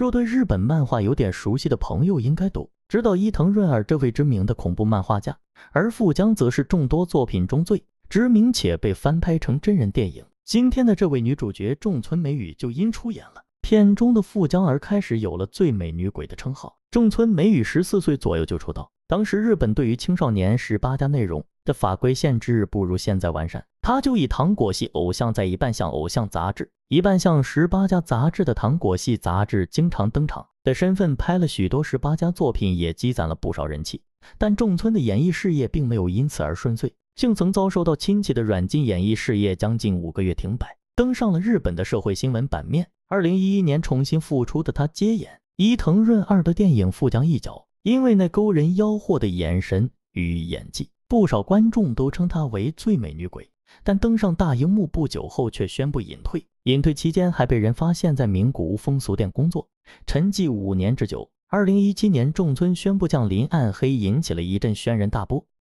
若对日本漫画有点熟悉的朋友，应该都知道伊藤润二这位知名的恐怖漫画家，而富江则是众多作品中最知名且被翻拍成真人电影。今天的这位女主角众村美宇就因出演了片中的富江而开始有了“最美女鬼”的称号。众村美宇十四岁左右就出道，当时日本对于青少年十八大内容的法规限制不如现在完善，她就以糖果系偶像在一半向偶像杂志。一半像《十八家》杂志的糖果系杂志，经常登场的身份拍了许多《十八家》作品，也积攒了不少人气。但仲村的演艺事业并没有因此而顺遂，竟曾遭受到亲戚的软禁，演艺事业将近五个月停摆，登上了日本的社会新闻版面。二零一一年重新复出的他，接演伊藤润二的电影《富江一角》，因为那勾人妖惑的眼神与演技，不少观众都称他为最美女鬼。但登上大荧幕不久后，却宣布隐退。隐退期间，还被人发现在名古屋风俗店工作，沉寂五年之久。二零一七年，众村宣布降临《暗黑》，引起了一阵轩然大波。